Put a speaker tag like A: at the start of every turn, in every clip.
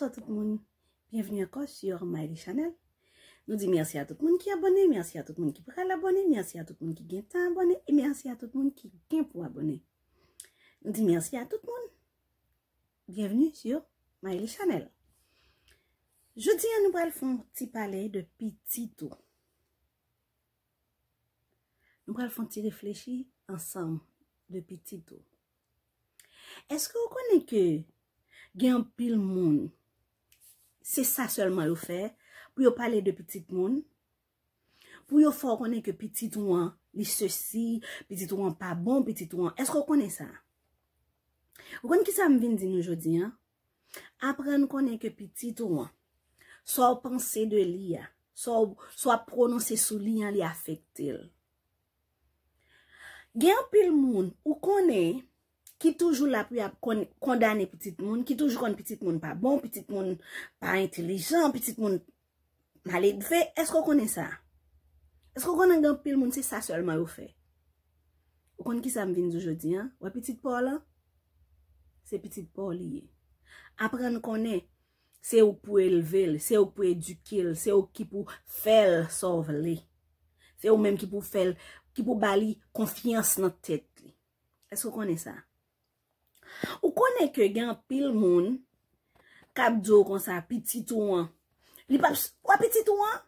A: Nou di mersi a tout moun ki abonè, mersi a tout moun ki pral abonè, mersi a tout moun ki gen tan abonè, mersi a tout moun ki gen pou abonè. Nou di mersi a tout moun. Bienvenu sur MyLiChannel. Je di an nou pral fon ti paley de pi ti tou. Nou pral fon ti reflechi ansan de pi ti tou. Eske ou konen ke gen pil moun? Se sa selman ou fe, pou yo pale de pitit moun. Pou yo fò konen ke pitit ouan, li sosi, pitit ouan pa bon, pitit ouan. Esko konen sa? Ou konen ki sa m vin din oujodi? Aprende konen ke pitit ouan, so a pwansè de li a, so a prononsè sou li an li a fèk til. Gen pil moun, ou konen... Ki toujou la pou ya kondane pitit moun, ki toujou kon pitit moun pa bon, pitit moun pa intelijan, pitit moun mali. Fè, esko konen sa? Esko konen gen pil moun se sa solman ou fè? Ou konen ki sa m vin z'jodi, an? Ouwa, e pitit Paul, an? Se pitit Paul liye. Apre, nou konen, se ou pou elvel, se ou pou edukil, se ou ki pou fel sov li. E. Se ou menm ki pou fel, ki pou bali konfians nan tèt li. Esko konen sa? Ou konen ke gen pil moun kap diyo kon sa piti tou an? Li pa piti tou an?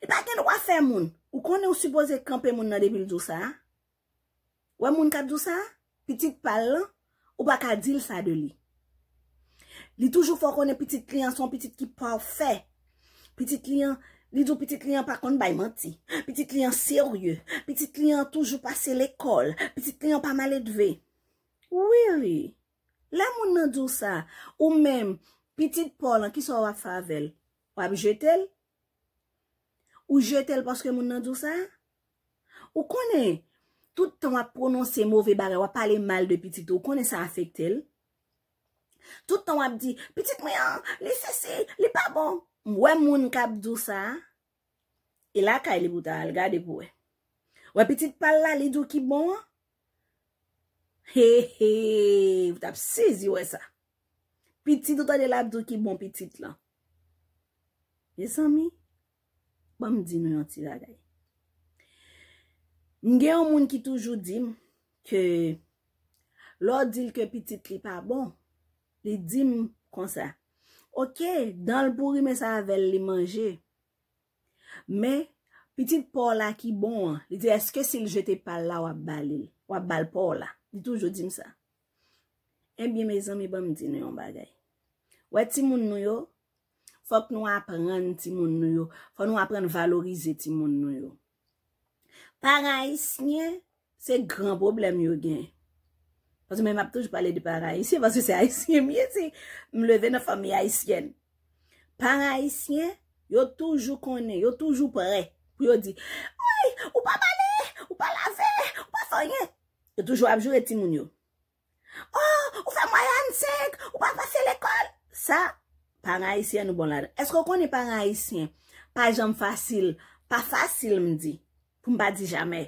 A: Li pa ken wafen moun? Ou konen ou supose kanpe moun nan debil diyo sa? Waman moun kap diyo sa? Piti palan ou baka dil sa de li? Li toujou fò konen piti kliyan son piti ki pafe. Piti kliyan, li dò piti kliyan pa kon baymanti. Piti kliyan seryè. Piti kliyan toujou pase l'ekol. Piti kliyan pa male dve. Ou e vi? La moun nan dousa, ou mèm, pitit pol an ki so wap favel, wap jetel? Ou jetel porske moun nan dousa? Ou konè, tout an wap prononsè mouvè bagè, wap pale mal de pitit, ou konè sa afektel? Tout an wap di, pitit mè an, li fese, li pa bon. Mwè moun kap dousa, e la ka e li bouta, al gade pou e. Wè pitit pal la, li dou ki bon an. He he, vout ap si zi wè sa. Pitit do to de labdou ki bon pitit lan. Ye san mi? Ba bon, m di nou yon ti la gaye. M gen yon moun ki toujou dim, ke lor dil ke pitit li pa bon, li dim kon sa. Ok, dan l bouri me sa avèl li manje, me pitit pa la ki bon, li di eske si l jetè pal la wap bali, wap bal pa la. Di toujou di msa. En eh bi me zan mi ban mi di nou yon bagay. Ouè ti moun nou yo, fòk nou apren ti moun nou yo, fòk nou apren valorize ti moun nou yo. Parahisyen, se gran problem yon gen. Vos mè m ap toujou pale di parahisyen, vos se se aisyen mi, m leve nan fòm y aisyen. Parahisyen, yo toujou kone, yo toujou pre, pou yo di, ou pa bale, ou pa lave, ou pa foye, Yo toujou apjou eti moun yo. Oh, ou fe mwayan seg, ou pa pase l'ekol. Sa, pa nga isyen nou bon lade. Esko koni pa nga isyen, pa jom fasil, pa fasil mdi, pou mba di jame.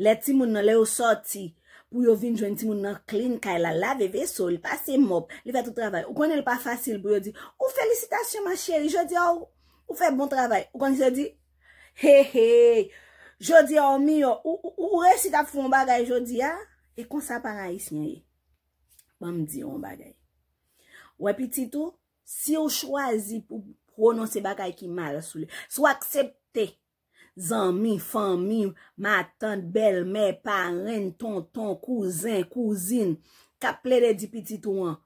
A: Le timoun nan le ou soti, pou yo vin joun timoun nan klini kaila, lave ve so, li pase mop, li ve tou travay. Ou koni le pa fasil pou yo di, ou felicitasyon ma cheri, je di oh, ou, bon ou fe bon travay. Ou koni se di, he hee. Jodi an mi yo, ou re si ta foun bagay jodi ya? E konsa paray si nye. Mwa mdi yon bagay. Wè e piti tou, si yo chwazi pou prononse bagay ki mal sou le. Sou aksepte zanmi, fami, matan, bel, me, paren, ton, ton, kouzin, kouzin. Kaple de di piti tou an.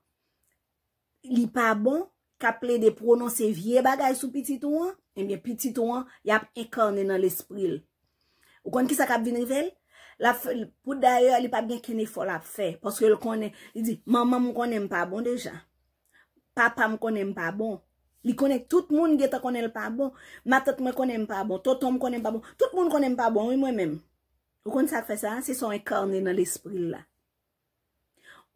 A: Li pa bon, kaple de prononse vie bagay sou piti tou an. E miye piti tou an, yap ekande nan l'espril. Ou konen ki sa kap vinrivelle? Pou daye, li pa gen kene fol ap fe. Poske li konen, li di, mama m konen m pa bon deja. Papa m konen m pa bon. Li konen, tout moun gen ta konen m pa bon. Matat m konen bon. m pa bon. Tout moun konen m pa bon. Ou konen sa fe sa? Se son ekorne nan l'esprit la.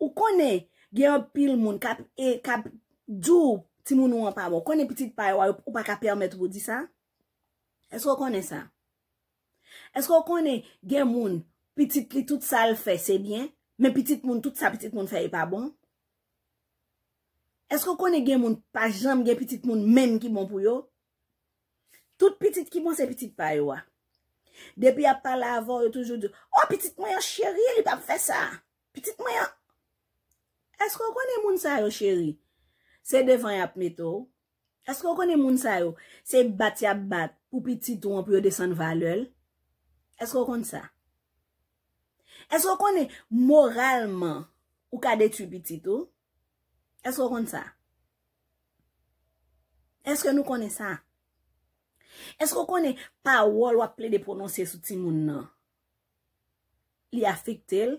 A: Ou konen, gen apil moun, e, kap djou ti moun ou an pa bon. Ou konen petit paye ou pa kapi amet pou di sa? Esko konen sa? Esko kone gen moun, pitit li tout sa l fe, se bien, men pitit moun, tout sa pitit moun fe e pa bon? Esko kone gen moun, pajam gen pitit moun men ki bon pou yo? Tout pitit ki bon se pitit pa yo a. Depi ap pale avon, yo toujou di, o oh, pitit moun yon cheri, li pa fe sa. Pitit moun yon. Esko kone moun sa yo cheri? Se devan ap meto? Esko kone moun sa yo? Se bat ya bat ou pitit ou ap yo desen valol? Esko konè sa? Esko konè e moralman ou ka detubiti tou? Esko konè sa? Eske nou konè e sa? Esko konè e pa wol wap ple de prononsye sou timoun nan? Li afik tel?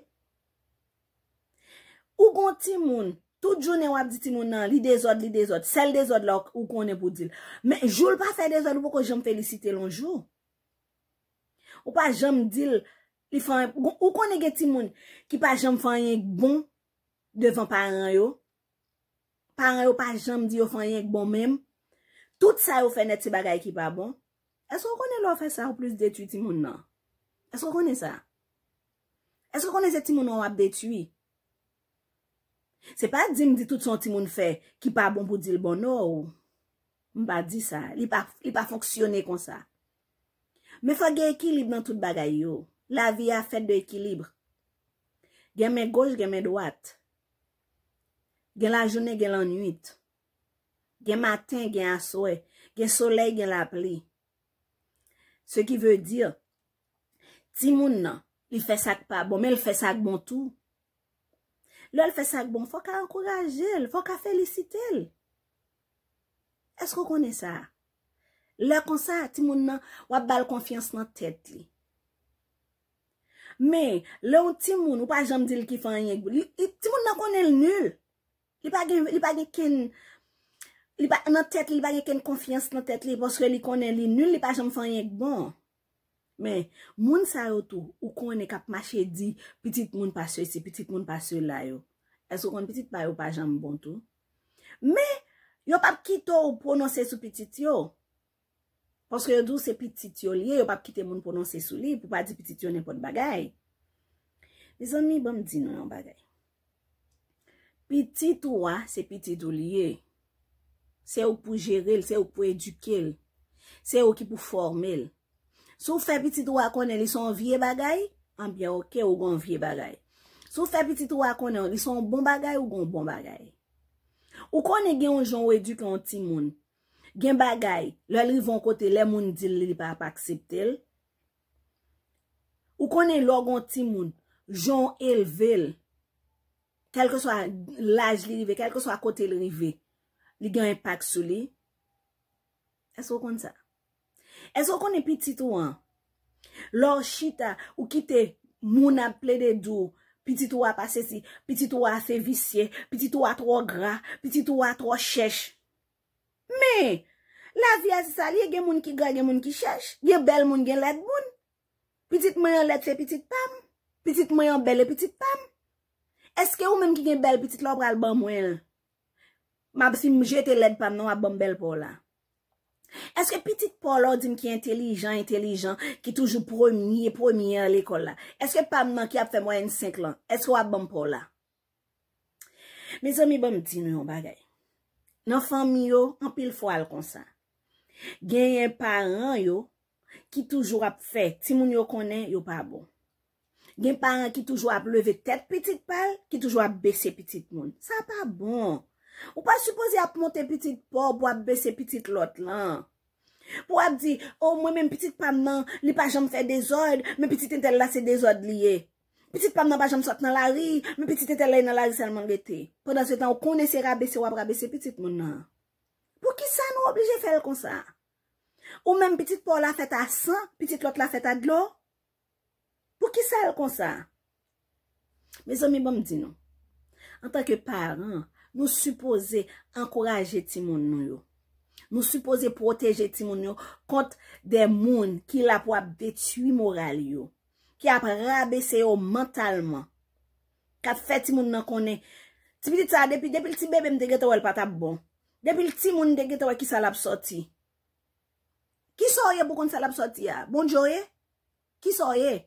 A: Ou kon timoun, tout jounen wap di timoun nan, li dezod, li dezod, sel dezod la ou konè pou dil. Men joul pa fe dezod pou kon joun me felicite lon joul. Ou pa jom dil, li fanyen, ou konen gen timoun ki pa jom fanyen bon devan paran yo? Paran yo pa jom di yo fanyen bon menm? Tout sa yo fè net se bagay ki pa bon? Esko konen lò fè sa ou plus detui timoun nan? Esko konen sa? Esko konen se timoun wap detui? Se pa di mdi tout son timoun fè ki pa bon pou dil bon nou? Mpa di sa, li pa foksyone kon sa. Men fwa gen ekilib nan tout bagay yo. La vi a fèt de ekilibre. Gen men goj, gen men dwat. Gen la jounen, gen la nuit. Gen matin, gen aswe. Gen soley, gen la pli. Se ki vè diyo. Timoun nan, li fè sak pa bo, men li fè sak bon tou. Le li fè sak bon, fwa ka akouraje el, fwa ka felisite el. Esko kone sa a? Le kon sa, ti moun nan wap bal konfians nan tet li. Me, le ou ti moun, ou pa jom dil ki fanyek bon, ti moun nan konel nil. Li pa gen, li pa gen ken, nan tet li, li pa gen ken konfians nan tet li, poske li konel li nil, li pa jom fanyek bon. Me, moun sa yo tou, ou konen kap mache di, pitit moun pa sou si, pitit moun pa sou la yo. E sou kon pitit bayo pa jom bon tou. Me, yo pap ki tou pronose sou pitit yo, Koske yo dou se piti tiyo liye, yo pa pkite moun pou nan se sou liye, pou pa di piti tiyo nenpon bagay. Bizon mi bom di nou yon bagay. Piti tiyo wa se piti tiyo liye, se ou pou jere l, se ou pou eduke l, se ou ki pou forme l. Sou fe piti tiyo wa konen, li son vye bagay, anbya oke ou gon vye bagay. Sou fe piti tiyo wa konen, li son bon bagay ou gon bon bagay. Ou konen gen yon joun ou eduke yon ti moun. gen bagay, lè li von kote, lè moun di li li pa akseptel, ou konen lò gonti moun, joun elvel, kelke swa laj li li ve, kelke swa kote li li ve, li gen epak sou li, es wò konen sa. Es wò konen pitit wan, lò chita, ou kite, moun aple de dò, pitit wò apase si, pitit wò ase visye, pitit wò atro gra, pitit wò atro chèch, Me, la viya si sa liye gen moun ki gal, gen moun ki chesh, gen bel moun gen led moun. Petit moun yon led se petit pam, petit moun yon bel e petit pam. Eske ou menm ki gen bel petit lor pral ban moun? Ma bsi mjete led pam nan wap ban bel pou la. Eske petit pou lor din ki intelijan, intelijan, ki toujou premier, premier l'ekol la? Eske pam nan ki ap fe moun en 5 lan? Eske wap ban pou la? Me zon mi ban mti nou yon bagay. Nan fami yo, an pil fwal kon sa. Gen yon paran yo, ki toujou ap fe, ti moun yo konen, yo pa bon. Gen paran ki toujou ap leve tet pitit pal, ki toujou ap besye pitit moun. Sa pa bon. Ou pa suposi ap monte pitit po, pou ap besye pitit lot lan. Pou ap di, ou oh, mwen men pitit pal nan, li pa jom fe dezod, men pitit entel la se dezod liye. Petit pam nan bajan msot nan la ri, men petit etel lay nan la ri salman vete. Pendan se tan ou kone se rabese, wap rabese, petit moun nan. Pou ki sa nou oblije fel kon sa? Ou men bon, petit pou la fete a san, petit lot la fete a glou? Pou ki sa el kon sa? Me zon mi bom di nou. En tanke par, nou suppose ankoraje ti moun nou yo. Nou suppose proteje ti moun nou kont de moun ki la pou ap detui moral yo. ki ap rabe se yo mentalman. Kat fet ti moun nan konen. Ti pitit sa depi, depi l ti bebe m degete wèl pata bon. Depi l ti moun degete wèl ki salap soti. Ki soye pou kon salap soti ya? Bon joye? Ki soye?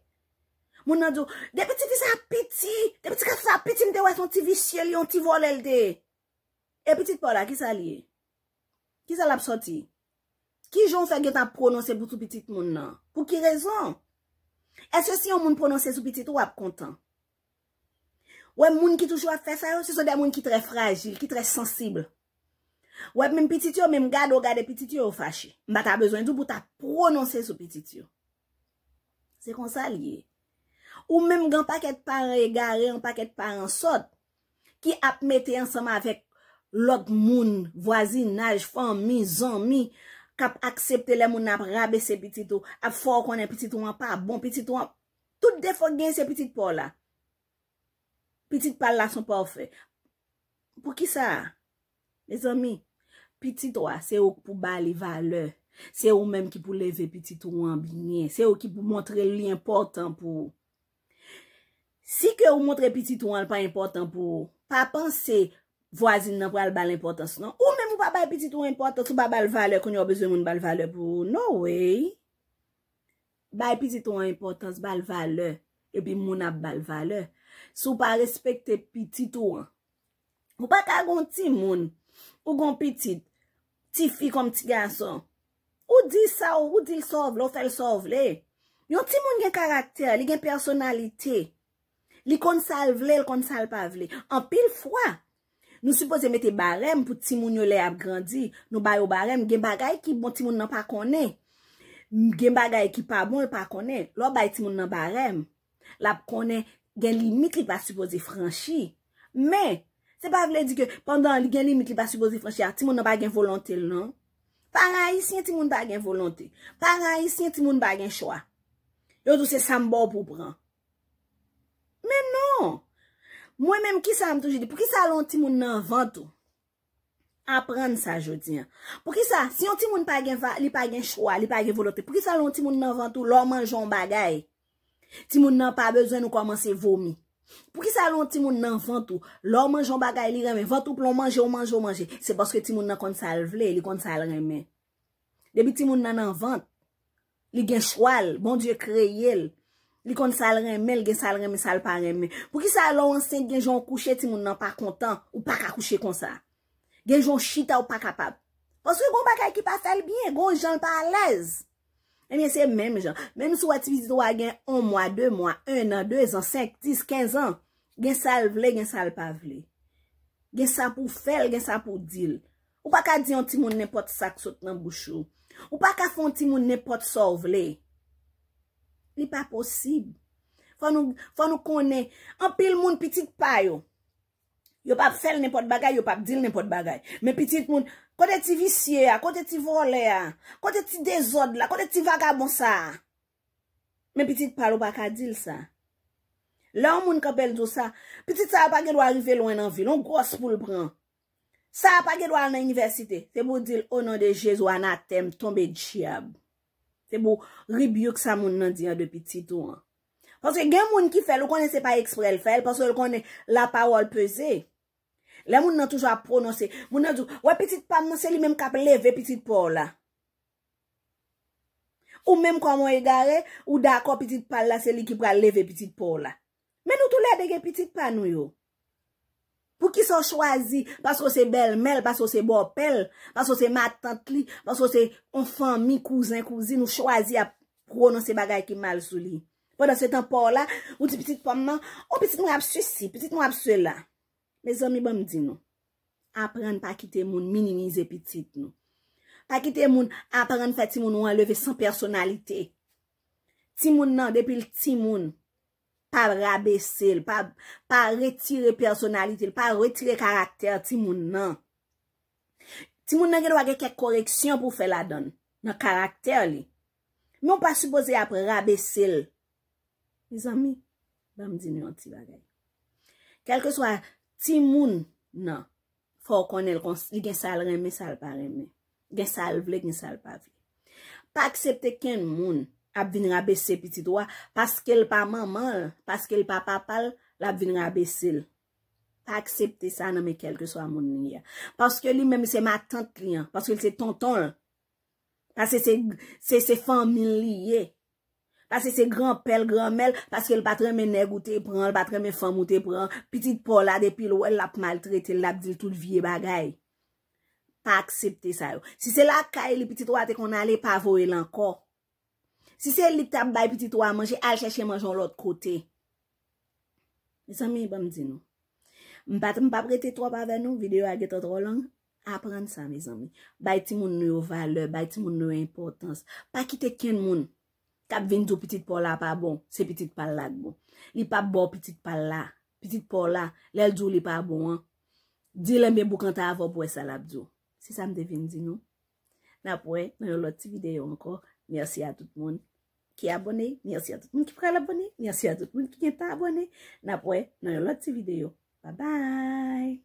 A: Moun nan do, depi ti disa piti, depi ti kat sa piti m dewèl son ti visye liyon, ti volel de. E pitit po la, ki sali? Ki salap soti? Ki joun sa geta prononse boutou pitit moun nan? Pou ki rezon? E se si yon moun prononse sou piti tou ap kontan? Ouè moun ki toujou ap fè sa yo, se so de moun ki tre fragil, ki tre sensibil. Ouè mèm piti tou, mèm gade, ou gade piti tou, ou fache. Mba ta bezwen dou pou ta prononse sou piti tou. Se kon sa liye. Ou mèm gen paket paran e gare, en paket paran sot, ki ap mette ansama avèk lòt moun, voisin, naj, fan, mi, zon, mi, Kap aksepte le moun ap rabe se pitit ou, ap fò konen pitit ou an pa, bon pitit ou an, tout defo gen se pitit pou la. Pitit pou la son pa ou fe. Pou ki sa? Le zomi, pitit ou an, se ou pou ba li vale, se ou menm ki pou leve pitit ou an binye, se ou ki pou montre li important pou. Si ke ou montre pitit ou an l pa important pou, pa pense, vwa zin nan pou al ba l importance nan, ou menm. Ou pa bay piti tou an importans, ou pa bal vale koun yo bezwen moun bal vale pou nou wey. Bay piti tou an importans, bal vale, e bi moun ap bal vale. Sou pa respekte piti tou an. Ou pa ka goun ti moun, ou goun piti, ti fi kom ti ganson. Ou di sa, ou di l sovle, ou fel sovle. Yon ti moun gen karakter, li gen personalite. Li konsal vle, l konsal pavle. An pil fwa. Nou suppose mette barem pou timoun yo le ap grandi, nou bayo barem, gen bagay ki bon timoun nan pa kone, gen bagay ki pa bon yo pa kone, lo bayi timoun nan barem, la p kone gen limit li pa suppose franshi. Men, se pa vle di ke, pandan li gen limit li pa suppose franshi, a timoun nan pa gen volante l nan, para yi siye timoun bagen volante, para yi siye timoun bagen chwa, yo douse sambo pou bran. Men non! Mwen menm ki sa m touje di, pou ki sa loun ti moun nan vantou? Aprende sa, jodi. Pou ki sa, si yon ti moun li pa gen chwa, li pa gen volote, pou ki sa loun ti moun nan vantou, lò manjoun bagay? Ti moun nan pa bezwen nou komanse vomi. Pou ki sa loun ti moun nan vantou, lò manjoun bagay li remen, vantou pou lò manjou manjou manjou, se baske ti moun nan konsal vle, li konsal remen. Debi ti moun nan nan vantou, li gen chwa l, bon diye kreye l. Li kon sal reme, li gen sal reme, sal pa reme. Pou ki sal lon se gen joun kouche ti moun nan pa kontan, ou pa ka kouche kon sa. Gen joun chita ou pa kapab. Ponswe kon pa ka ekipa fel bien, go joun pa alèz. Emyen se mèm, joun. Mèm sou ati vizito wagen 1 mwa, 2 mwa, 1 an, 2 an, 5, 10, 15 an, gen sal vle, gen sal pa vle. Gen sal pou fel, gen sal pou dil. Ou pa ka diyon ti moun ne pot sak sot nan bouchou. Ou pa ka fon ti moun ne pot sor vle. Li pa posib. Fa nou kone, an pil moun pitik pa yo. Yo pa fel nepot bagay, yo pa dil nepot bagay. Men pitik moun, kote ti visye a, kote ti vole a, kote ti dezod la, kote ti vagab monsa a. Men pitik palo baka dil sa. La moun kapel do sa, pitik sa apage do arive lwen nan vi, non gos pou lbran. Sa apage do al nan yinversite, tebo dil, onan de Jezou anatem tombe djiab. Se bon, moun ribyok sa moun nan diyan de pitit ou an. Foske gen moun ki fèl, ou konen se pa eksprel fèl, foske ou konen la parol pesè. Le moun nan toujwa pronose, moun nan djou, wè pitit pa moun se li menm kap leve pitit pou la. Ou menm kwa moun e gare, ou dako pitit pa la se li ki pra leve pitit pou la. Men ou tou lede gen pitit pa nou yo. Pou ki son chwazi, pa sou se belmel, pa sou se bopel, pa sou se matantli, pa sou se onfan, mi, kouzin, kouzin, ou chwazi a pronon se bagay ki mal sou li. Pou dan se tempon la, ou di ptite poman, ou oh, ptite moun ap su si, ptite moun ap su la. Bon, me zon mi bom di nou, apren pa kite moun, minimize ptite nou. Pa kite moun, apren fa ti moun ou an leve san personalite. Ti moun nan, depil ti moun. pa rabesil, pa retire personalitil, pa retire karakter ti moun nan. Ti moun nan gen wage kek koreksyon pou fe la don nan karakter li. Moun pa supose ap rabesil. Bizan mi, dam di nan ti wage. Kelke swa, ti moun nan, fò kon el konsli gen sal reme, sal pareme, gen sal vle, gen sal pavle. Pa aksepte ken moun, ap vinra bese piti doa, paske l pa maman, paske l pa papal, l ap vinra bese l. Pa aksepte sa nan me kelke so a moun moun ya. Paske li menm se ma tant kliyan, paske l se tonton, paske se se familye, paske se gran pel, gran mel, paske l patre men neg ou te pran, l patre men fam ou te pran, piti po la depi l ou el ap maltrete, l ap dil tout vie bagay. Pa aksepte sa yo. Si se la kay li piti doa, te kon ale pavo el anko, Si se li tab bay piti to a manje, al chèche manjon lòt kote. E mi san mi i bèm di nou. M pa prete to a bèm nou, videyo a geto drò lang. Aprende sa mi san mi. Bay ti moun nou yo vale, bay ti moun nou yo importans. Pa kite ken moun, tab vin dò piti po la pa bon, se piti pa lak bon. Li pa bo piti pa la, piti po la, lèl dò li pa bon an. Di lèmbe bou kanta avò pou e salap dò. Si sa m devin di nou. Napwe, nan yon lòt ti videyo anko. Mersi a tout moun ki abone, mersi a tout moun ki prel abone, mersi a tout moun ki kenta abone. Na pou e, nan yo lot se video. Ba bay!